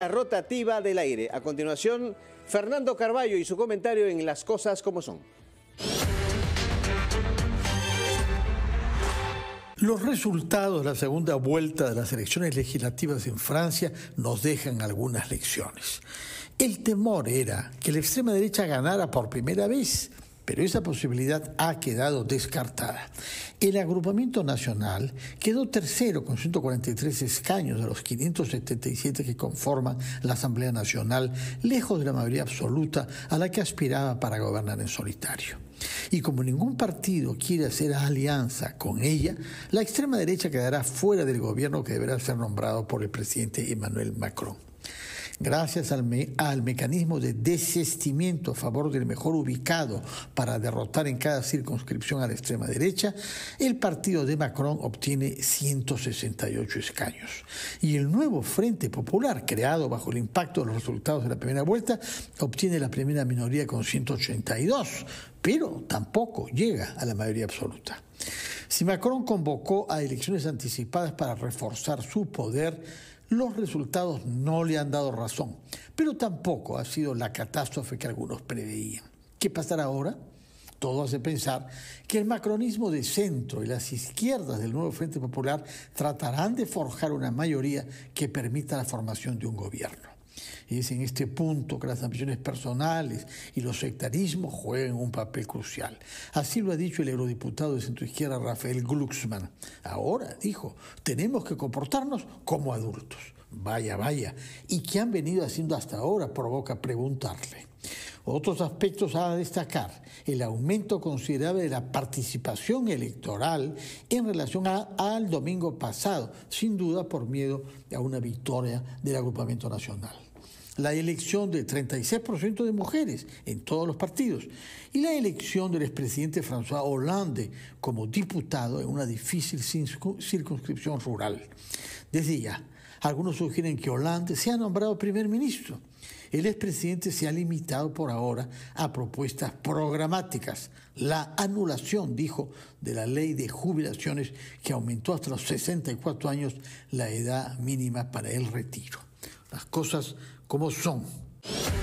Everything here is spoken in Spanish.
La rotativa del aire. A continuación, Fernando Carballo y su comentario en Las Cosas como son. Los resultados de la segunda vuelta de las elecciones legislativas en Francia nos dejan algunas lecciones. El temor era que la extrema derecha ganara por primera vez pero esa posibilidad ha quedado descartada. El agrupamiento nacional quedó tercero con 143 escaños de los 577 que conforman la Asamblea Nacional, lejos de la mayoría absoluta a la que aspiraba para gobernar en solitario. Y como ningún partido quiere hacer alianza con ella, la extrema derecha quedará fuera del gobierno que deberá ser nombrado por el presidente Emmanuel Macron. Gracias al, mecanismo de desestimiento a favor del mejor ubicado para derrotar en cada circunscripción a la extrema derecha, el partido de Macron obtiene 168 escaños. Y el nuevo Frente Popular, creado bajo el impacto de los resultados de la primera vuelta, obtiene la primera minoría con 182, pero tampoco llega a la mayoría absoluta. Si Macron convocó a elecciones anticipadas para reforzar su poder, los resultados no le han dado razón, pero tampoco ha sido la catástrofe que algunos preveían. ¿Qué pasará ahora? Todo hace pensar que el macronismo de centro y las izquierdas del nuevo Frente Popular tratarán de forjar una mayoría que permita la formación de un gobierno. Y Es en este punto que las ambiciones personales y los sectarismos juegan un papel crucial. Así lo ha dicho el eurodiputado de centro izquierda Rafael Glucksmann. Ahora, dijo, tenemos que comportarnos como adultos. Vaya, vaya. ¿Y qué han venido haciendo hasta ahora? Provoca preguntarle. Otros aspectos a destacar, el aumento considerable de la participación electoral en relación al domingo pasado, sin duda por miedo a una victoria del agrupamiento nacional la elección del 36% de mujeres en todos los partidos y la elección del expresidente François Hollande como diputado en una difícil circunscripción rural. Desde ya, algunos sugieren que Hollande sea nombrado primer ministro. El expresidente se ha limitado por ahora a propuestas programáticas. La anulación, dijo, de la ley de jubilaciones que aumentó hasta los 64 años la edad mínima para el retiro las cosas como son.